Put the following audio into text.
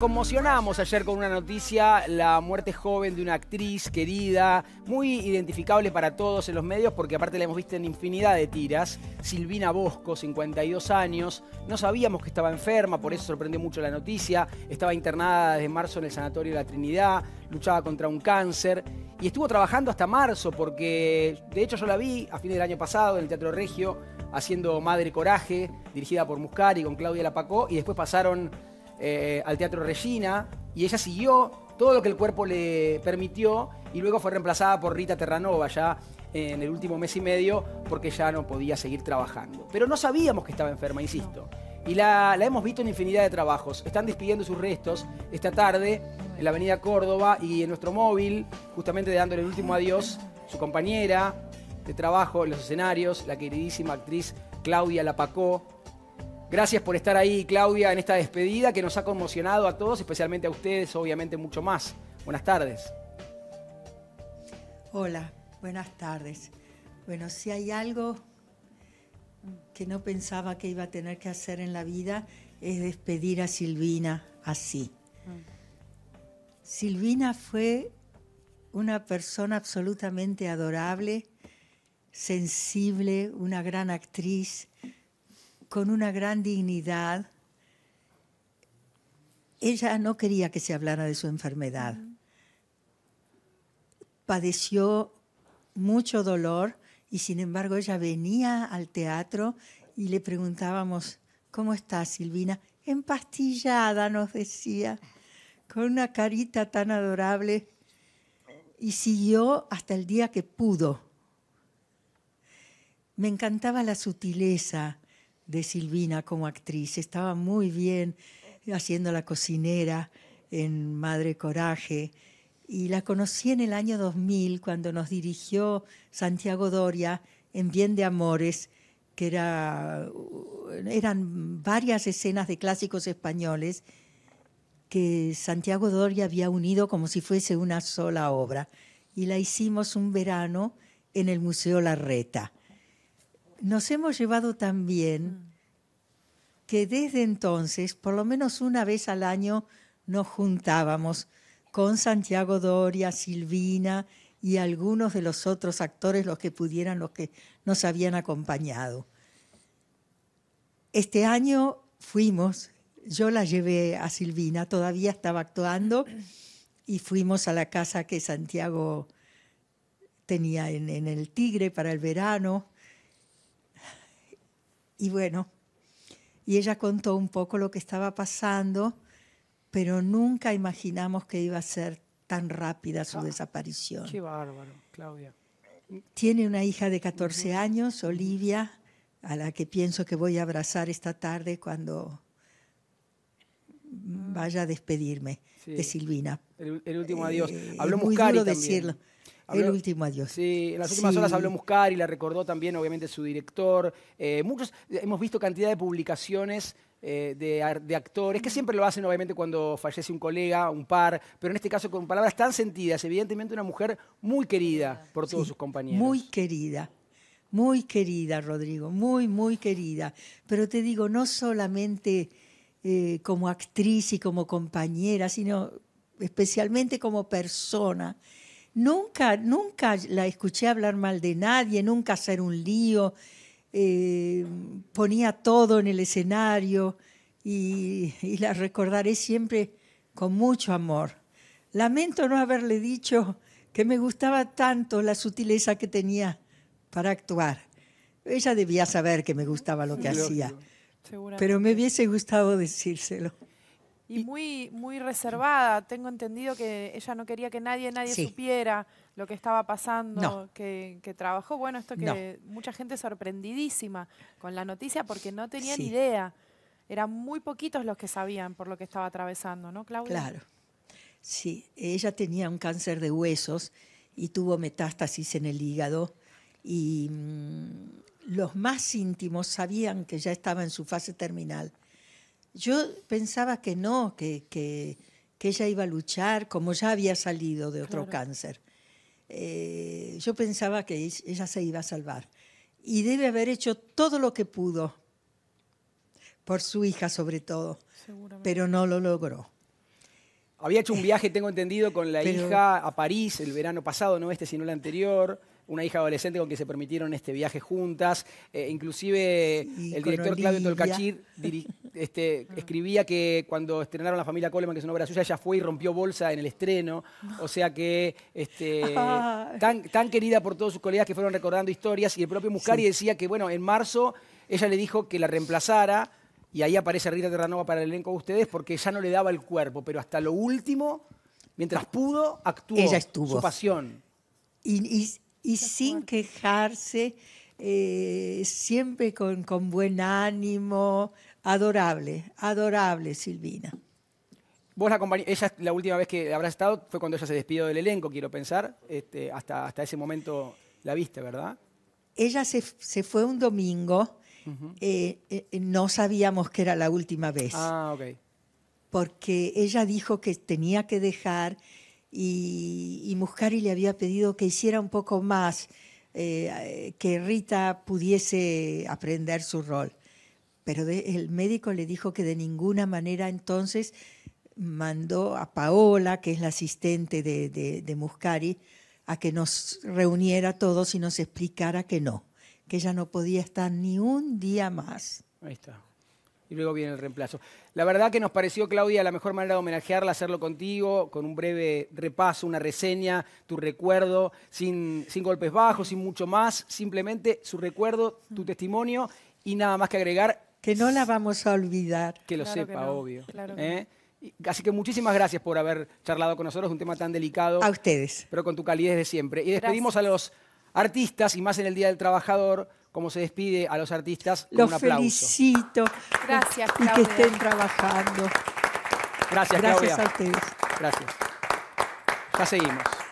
Conmocionamos ayer con una noticia, la muerte joven de una actriz querida, muy identificable para todos en los medios, porque aparte la hemos visto en infinidad de tiras, Silvina Bosco, 52 años, no sabíamos que estaba enferma, por eso sorprendió mucho la noticia, estaba internada desde marzo en el Sanatorio de la Trinidad, luchaba contra un cáncer y estuvo trabajando hasta marzo, porque de hecho yo la vi a fines del año pasado en el Teatro Regio, haciendo Madre Coraje, dirigida por Muscari con Claudia Lapacó, y después pasaron eh, al Teatro Regina y ella siguió todo lo que el cuerpo le permitió y luego fue reemplazada por Rita Terranova ya en el último mes y medio porque ya no podía seguir trabajando. Pero no sabíamos que estaba enferma, insisto. Y la, la hemos visto en infinidad de trabajos. Están despidiendo sus restos esta tarde en la Avenida Córdoba y en nuestro móvil, justamente dándole el último adiós, su compañera de trabajo en los escenarios, la queridísima actriz Claudia Lapacó, Gracias por estar ahí, Claudia, en esta despedida que nos ha conmocionado a todos, especialmente a ustedes, obviamente mucho más. Buenas tardes. Hola, buenas tardes. Bueno, si hay algo que no pensaba que iba a tener que hacer en la vida, es despedir a Silvina así. Mm. Silvina fue una persona absolutamente adorable, sensible, una gran actriz, con una gran dignidad. Ella no quería que se hablara de su enfermedad. Padeció mucho dolor y sin embargo ella venía al teatro y le preguntábamos, ¿cómo está Silvina? Empastillada, nos decía, con una carita tan adorable. Y siguió hasta el día que pudo. Me encantaba la sutileza, de Silvina como actriz. Estaba muy bien haciendo la cocinera en Madre Coraje. Y la conocí en el año 2000 cuando nos dirigió Santiago Doria en Bien de Amores, que era, eran varias escenas de clásicos españoles que Santiago Doria había unido como si fuese una sola obra. Y la hicimos un verano en el Museo Larreta nos hemos llevado tan bien mm. que desde entonces, por lo menos una vez al año, nos juntábamos con Santiago Doria, Silvina y algunos de los otros actores, los que pudieran, los que nos habían acompañado. Este año fuimos, yo la llevé a Silvina, todavía estaba actuando, y fuimos a la casa que Santiago tenía en el Tigre para el verano y bueno, y ella contó un poco lo que estaba pasando, pero nunca imaginamos que iba a ser tan rápida su ah, desaparición. Qué bárbaro, Claudia. Tiene una hija de 14 años, Olivia, a la que pienso que voy a abrazar esta tarde cuando ah. vaya a despedirme de Silvina. El, último adiós. Eh, muy decirlo el último adiós. Sí, en las últimas horas habló Muscari, la recordó también, obviamente, su director. Eh, muchos, eh, hemos visto cantidad de publicaciones eh, de, actores, que siempre lo hacen, obviamente, cuando fallece un colega, un par, pero en este caso con palabras tan sentidas. Evidentemente, una mujer muy querida por todos sus compañeros. Muy querida. Muy querida, Rodrigo, muy, muy querida. Pero te digo, no solamente como actriz y como compañera, sino especialmente como persona Nunca, nunca la escuché hablar mal de nadie, nunca hacer un lío, eh, ponía todo en el escenario y, la recordaré siempre con mucho amor. Lamento no haberle dicho que me gustaba tanto la sutileza que tenía para actuar. Ella debía saber que me gustaba lo que hacía, pero me hubiese gustado decírselo. Y, muy, muy reservada. Tengo entendido que ella no quería que nadie, nadie supiera lo que estaba pasando, que, trabajó. Bueno, esto que mucha gente sorprendidísima con la noticia porque no tenían idea. Eran muy poquitos los que sabían por lo que estaba atravesando, ¿no, Claudia? Claro. Sí, ella tenía un cáncer de huesos y tuvo metástasis en el hígado y mm, los más íntimos sabían que ya estaba en su fase terminal yo pensaba que no, que, que, ella iba a luchar, como ya había salido de otro cáncer. Eh, yo pensaba que ella se iba a salvar. Y debe haber hecho todo lo que pudo, por su hija sobre todo, pero no lo logró. Había hecho un viaje, tengo entendido, con la hija a París el verano pasado, no este, sino el anterior. Una hija adolescente con quien se permitieron este viaje juntas. Eh, inclusive el director Claudio Tolcachir este, mm. escribía que cuando estrenaron La familia Coleman, que es una obra suya, ella fue y rompió bolsa en el estreno. O sea que este, tan, querida por todos sus colegas que fueron recordando historias. Y el propio Muscari decía que, bueno, en marzo ella le dijo que la reemplazara. Y ahí aparece Rita Terranova para el elenco de ustedes porque ya no le daba el cuerpo, pero hasta lo último, mientras pudo, actuó ella su pasión. Y, sin quejarse, eh, siempre con, con, buen ánimo, Adorable, adorable Silvina. Vos la ella la última vez que habrá estado fue cuando ella se despidió del elenco, quiero pensar. Este, hasta, hasta ese momento la viste, ¿verdad? Ella se, fue un domingo, eh, eh, eh, no sabíamos que era la última vez. Ah, ok. Porque ella dijo que tenía que dejar y, y Muscari le había pedido que hiciera un poco más, que Rita pudiese aprender su rol pero el médico le dijo que de ninguna manera entonces mandó a Paola, que es la asistente de, Muscari, a que nos reuniera todos y nos explicara que no, que ella no podía estar ni un día más. Ahí está. Y luego viene el reemplazo. La verdad que nos pareció, Claudia, la mejor manera de homenajearla, hacerlo contigo, con un breve repaso, una reseña, tu recuerdo, sin golpes bajos, sin mucho más, simplemente su recuerdo, tu testimonio y nada más que agregar que no la vamos a olvidar. Que lo sepa, obvio. ¿eh? Así que muchísimas gracias por haber charlado con nosotros, un tema tan delicado. A ustedes. Pero con tu calidez de siempre. Y despedimos a los artistas, y más en el Día del Trabajador, como se despide a los artistas. Los un aplauso. felicito. Gracias, Claudia. Y que estén trabajando. Gracias, gracias Claudia. Gracias a ustedes. Gracias. Ya seguimos.